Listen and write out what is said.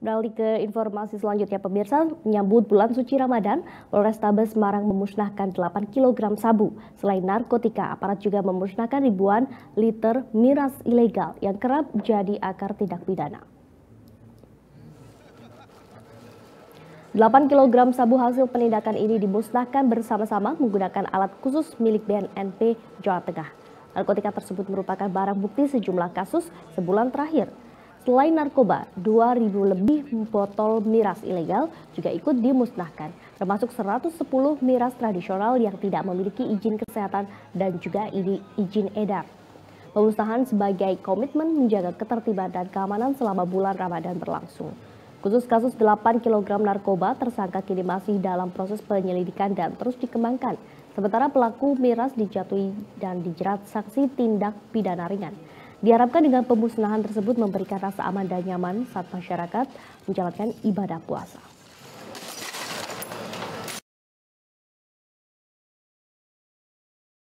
Beralih ke informasi selanjutnya, pemirsa, menyambut bulan suci Ramadan, Polrestabes Semarang memusnahkan 8 kg sabu. Selain narkotika, aparat juga memusnahkan ribuan liter miras ilegal yang kerap jadi akar tindak pidana. 8 kg sabu hasil penindakan ini dimusnahkan bersama-sama menggunakan alat khusus milik BNNP Jawa Tengah. Narkotika tersebut merupakan barang bukti sejumlah kasus sebulan terakhir. Selain narkoba, 2.000 lebih botol miras ilegal juga ikut dimusnahkan, termasuk 110 miras tradisional yang tidak memiliki izin kesehatan dan juga izin edar. Pemusnahan sebagai komitmen menjaga ketertiban dan keamanan selama bulan Ramadan berlangsung. Khusus kasus 8 kg narkoba, tersangka kini masih dalam proses penyelidikan dan terus dikembangkan. Sementara pelaku miras dijatuhi dan dijerat saksi tindak pidana ringan. Diharapkan dengan pemusnahan tersebut memberikan rasa aman dan nyaman saat masyarakat menjalankan ibadah puasa.